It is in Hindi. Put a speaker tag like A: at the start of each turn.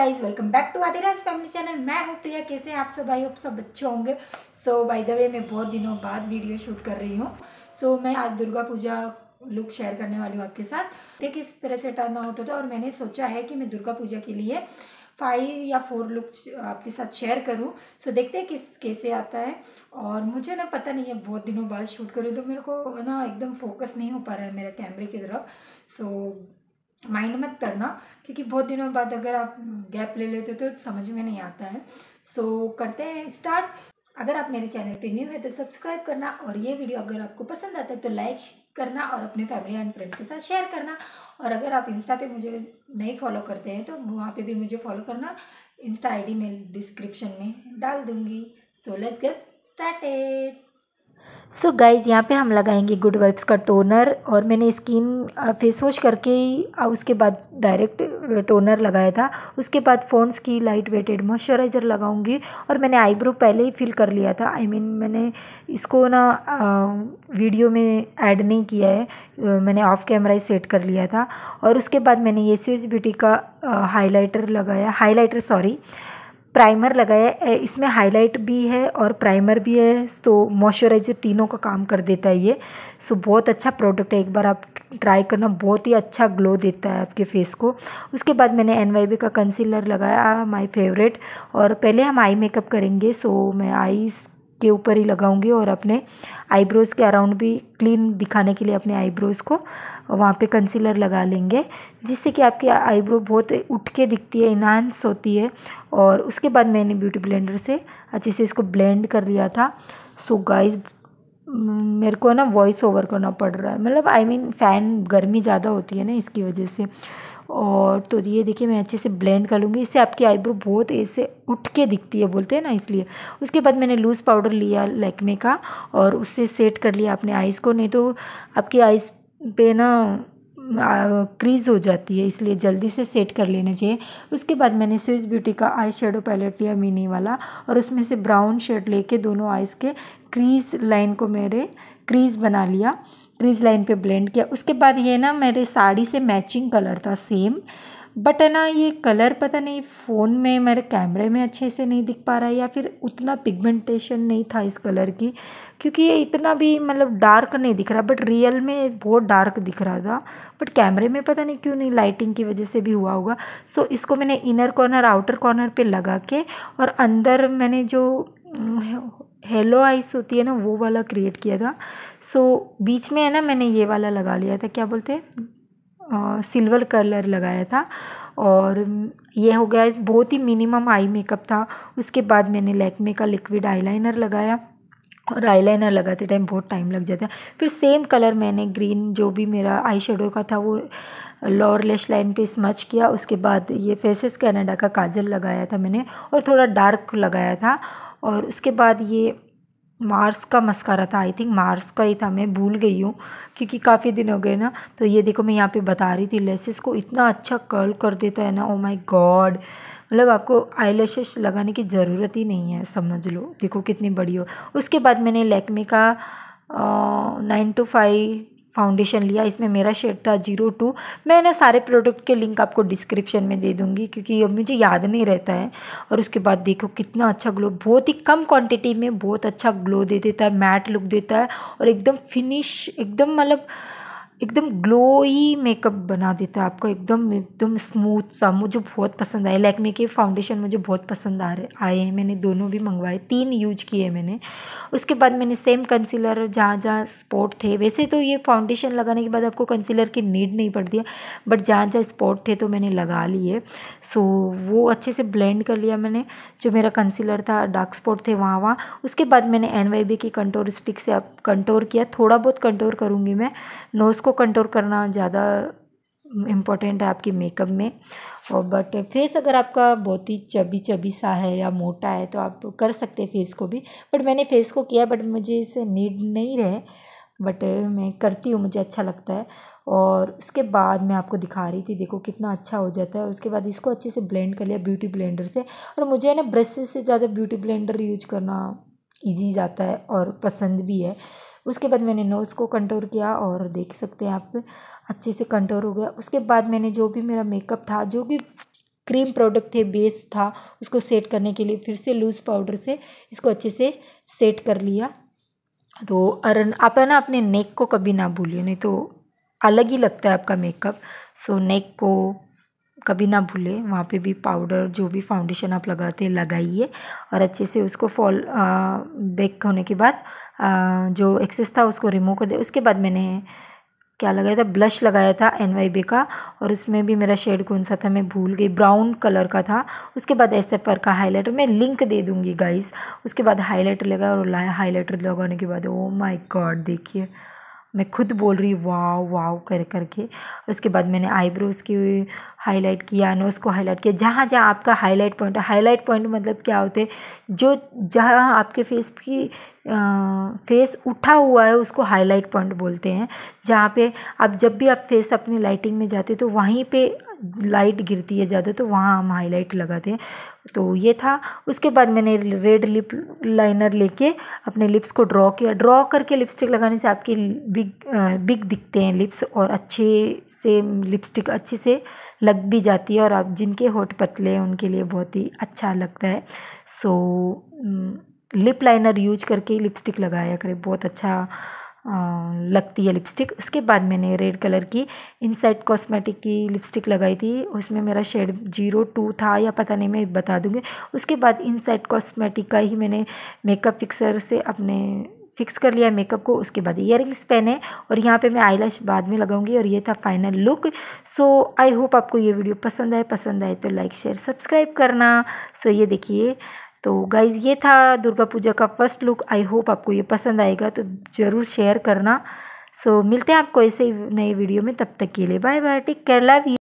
A: guys welcome back to Adiraj family channel मैं हूँ प्रिया कैसे आप सब भाई आप सब अच्छे होंगे सो बाय द वे मैं बहुत दिनों बाद वीडियो शूट कर रही हूँ सो so, मैं आज दुर्गा पूजा लुक शेयर करने वाली हूँ आपके साथ देख किस तरह से टर्न आउट होता है और मैंने सोचा है कि मैं दुर्गा पूजा के लिए फाइव या फोर लुक आपके साथ शेयर करूँ सो so, देखते हैं किस कैसे आता है और मुझे ना पता नहीं है बहुत दिनों बाद शूट करूँ तो मेरे को ना एकदम फोकस नहीं हो पा रहा है मेरे कैमरे की तरफ सो so, माइंड मत करना क्योंकि बहुत दिनों बाद अगर आप गैप ले लेते हो तो समझ में नहीं आता है सो so, करते हैं स्टार्ट अगर आप मेरे चैनल पे न्यू है तो सब्सक्राइब करना और ये वीडियो अगर आपको पसंद आता है तो लाइक करना और अपने फैमिली एंड फ्रेंड के साथ शेयर करना और अगर आप इंस्टा पे मुझे नहीं फॉलो करते हैं तो वहाँ पे भी मुझे फॉलो करना इंस्टा आईडी मैं डिस्क्रिप्शन में डाल दूँगी so let's get started so so guys यहाँ पे हम लगाएंगे गुड वाइब्स का टोनर और मैंने स्किन फेस वॉश करके ही उसके बाद डायरेक्ट टोनर लगाया था उसके बाद फोन्स की लाइट वेटेड मॉइस्चराइज़र लगाऊंगी और मैंने आईब्रो पहले ही फिल कर लिया था आई I मीन mean, मैंने इसको ना वीडियो में ऐड नहीं किया है मैंने ऑफ कैमरा ही सेट कर लिया था और उसके बाद मैंने ये सी ब्यूटी का हाईलाइटर लगाया हाईलाइटर सॉरी प्राइमर लगाया इसमें हाईलाइट भी है और प्राइमर भी है तो मॉइस्चराइज़र तीनों का काम कर देता है ये सो बहुत अच्छा प्रोडक्ट है एक बार आप ट्राई करना बहुत ही अच्छा ग्लो देता है आपके फेस को उसके बाद मैंने एन का कंसीलर लगाया माय फेवरेट और पहले हम आई मेकअप करेंगे सो मैं आईज के ऊपर ही लगाऊंगी और अपने आईब्रोज़ के अराउंड भी क्लीन दिखाने के लिए अपने आईब्रोज़ को वहाँ पे कंसीलर लगा लेंगे जिससे कि आपकी आईब्रो बहुत उठ के दिखती है इन्हांस होती है और उसके बाद मैंने ब्यूटी ब्लेंडर से अच्छे से इसको ब्लेंड कर लिया था सो गाइज मेरे को ना वॉइस ओवर करना पड़ रहा है मतलब आई मीन फ़ैन गर्मी ज़्यादा होती है ना इसकी वजह से और तो ये देखिए मैं अच्छे से ब्लेंड कर लूँगी इससे आपकी आईब्रो बहुत ऐसे उठ के दिखती है बोलते हैं ना इसलिए उसके बाद मैंने लूज़ पाउडर लिया लैक्मे का और उससे सेट कर लिया अपने आइज़ को नहीं तो आपकी आइज़ पे ना क्रीज हो जाती है इसलिए जल्दी से सेट कर लेना चाहिए उसके बाद मैंने स्विस ब्यूटी का आई शेडो पैलेट लिया मिनी वाला और उसमें से ब्राउन शेड लेके दोनों आइज़ के क्रीज लाइन को मेरे क्रीज बना लिया क्रीज लाइन पे ब्लेंड किया उसके बाद ये ना मेरे साड़ी से मैचिंग कलर था सेम बट है ना ये कलर पता नहीं फ़ोन में मेरे कैमरे में अच्छे से नहीं दिख पा रहा है या फिर उतना पिगमेंटेशन नहीं था इस कलर की क्योंकि ये इतना भी मतलब डार्क नहीं दिख रहा बट रियल में बहुत डार्क दिख रहा था बट कैमरे में पता नहीं क्यों नहीं लाइटिंग की वजह से भी हुआ होगा सो so, इसको मैंने इनर कॉर्नर आउटर कॉर्नर पर लगा के और अंदर मैंने जो हेलो आइस होती है ना वो वाला क्रिएट किया था सो so, बीच में है ना मैंने ये वाला लगा लिया था क्या बोलते हैं सिल्वर कलर लगाया था और ये हो गया बहुत ही मिनिमम आई मेकअप था उसके बाद मैंने लैकमे का लिक्विड आईलाइनर लगाया और आईलाइनर लगाते टाइम बहुत टाइम लग जाता है फिर सेम कलर मैंने ग्रीन जो भी मेरा आई शेडो का था वो लोअर लेश लाइन पे स्मच किया उसके बाद ये फेसेस कैनेडा का काजल लगाया था मैंने और थोड़ा डार्क लगाया था और उसके बाद ये मार्स का मस्कारा था आई थिंक मार्स का ही था मैं भूल गई हूँ क्योंकि काफ़ी दिन हो गए ना तो ये देखो मैं यहाँ पे बता रही थी लेसेस को इतना अच्छा कर्ल कर देता है ना ओ माय गॉड मतलब आपको आई लगाने की ज़रूरत ही नहीं है समझ लो देखो कितनी बड़ी हो उसके बाद मैंने लेकमे का नाइन टू फाइव फाउंडेशन लिया इसमें मेरा शेड था जीरो टू मैं ना सारे प्रोडक्ट के लिंक आपको डिस्क्रिप्शन में दे दूँगी क्योंकि अब मुझे याद नहीं रहता है और उसके बाद देखो कितना अच्छा ग्लो बहुत ही कम क्वांटिटी में बहुत अच्छा ग्लो दे देता है मैट लुक देता है और एकदम फिनिश एकदम मतलब एकदम ग्लोई मेकअप बना देता है आपको एकदम एकदम स्मूथ सा मुझे बहुत पसंद आया लैक्मे के फाउंडेशन मुझे बहुत पसंद आ रहे आए हैं मैंने दोनों भी मंगवाए तीन यूज किए मैंने उसके बाद मैंने सेम कंसीलर जहाँ जहाँ स्पॉट थे वैसे तो ये फाउंडेशन लगाने के बाद आपको कंसीलर की नीड नहीं पड़ती है बट जहाँ जहाँ स्पॉट थे तो मैंने लगा लिए सो वो अच्छे से ब्लेंड कर लिया मैंने जो मेरा कंसीलर था डार्क स्पॉट थे वहाँ वहाँ उसके बाद मैंने एन की कंटोर स्टिक से कंटोर किया थोड़ा बहुत कंटोर करूँगी मैं नोज़ को को कंट्रोल करना ज़्यादा इम्पोर्टेंट है आपके मेकअप में और बट फेस अगर आपका बहुत ही चबी चबी सा है या मोटा है तो आप कर सकते हैं फेस को भी बट मैंने फेस को किया बट मुझे इसे नीड नहीं रहे बट मैं करती हूँ मुझे अच्छा लगता है और उसके बाद मैं आपको दिखा रही थी देखो कितना अच्छा हो जाता है उसके बाद इसको अच्छे से ब्लेंड कर लिया ब्यूटी ब्लेंडर से और मुझे ना ब्रशेज से ज़्यादा ब्यूटी ब्लेंडर यूज करना ईजी जाता है और पसंद भी है उसके बाद मैंने नोज़ को कंटोर किया और देख सकते हैं आप अच्छे से कंटोर हो गया उसके बाद मैंने जो भी मेरा मेकअप था जो भी क्रीम प्रोडक्ट थे बेस था उसको सेट करने के लिए फिर से लूज़ पाउडर से इसको अच्छे से सेट कर लिया तो अरन आप है ना अपने नेक को कभी ना भूलिए नहीं तो अलग ही लगता है आपका मेकअप सो नेक को कभी ना भूले वहाँ पे भी पाउडर जो भी फाउंडेशन आप लगाते हैं लगाइए और अच्छे से उसको फॉल बैक होने के बाद जो एक्सेस था उसको रिमूव कर दिया उसके बाद मैंने क्या लगाया था ब्लश लगाया था एन वाई बी का और उसमें भी मेरा शेड कौन सा था मैं भूल गई ब्राउन कलर का था उसके बाद एस एफ का हाईलाइटर मैं लिंक दे दूंगी गाइस उसके बाद हाईलाइटर लगाया और हाईलाइटर लगाने के बाद ओ माय गॉड देखिए मैं खुद बोल रही वाव वाव कर करके उसके बाद मैंने आईब्रोज़ की हाईलाइट किया नोज़ को हाईलाइट किया जहाँ जहाँ आपका हाईलाइट पॉइंट हाईलाइट पॉइंट मतलब क्या होते जो जहाँ आपके फेस की फेस उठा हुआ है उसको हाईलाइट पॉइंट बोलते हैं जहाँ पे आप जब भी आप फेस अपनी लाइटिंग में जाते हो तो वहीं पे लाइट गिरती है ज़्यादा तो वहाँ हम हाईलाइट लगाते हैं तो ये था उसके बाद मैंने रेड लिप लाइनर लेके अपने लिप्स को ड्रॉ किया ड्रॉ करके लिपस्टिक लगाने से आपके बिग बिग दिखते हैं लिप्स और अच्छे से लिपस्टिक अच्छे से लग भी जाती है और आप जिनके होठ पतले हैं उनके लिए बहुत ही अच्छा लगता है सो लिप लाइनर यूज करके लिपस्टिक लगाया करें बहुत अच्छा लगती है लिपस्टिक उसके बाद मैंने रेड कलर की इनसाइड कॉस्मेटिक की लिपस्टिक लगाई थी उसमें मेरा शेड जीरो टू था या पता नहीं मैं बता दूंगी उसके बाद इनसाइड कॉस्मेटिक का ही मैंने मेकअप फिक्सर से अपने फिक्स कर लिया मेकअप को उसके बाद इयर पहने और यहाँ पे मैं लैश बाद में लगाऊंगी और ये था final look so I hope आपको ये वीडियो पसंद आए पसंद आए तो लाइक शेयर सब्सक्राइब करना सो so, ये देखिए तो गाइज़ ये था दुर्गा पूजा का फर्स्ट लुक आई होप आपको ये पसंद आएगा तो ज़रूर शेयर करना सो so, मिलते हैं आपको ऐसे ही नए वीडियो में तब तक के लिए bye bye take care love you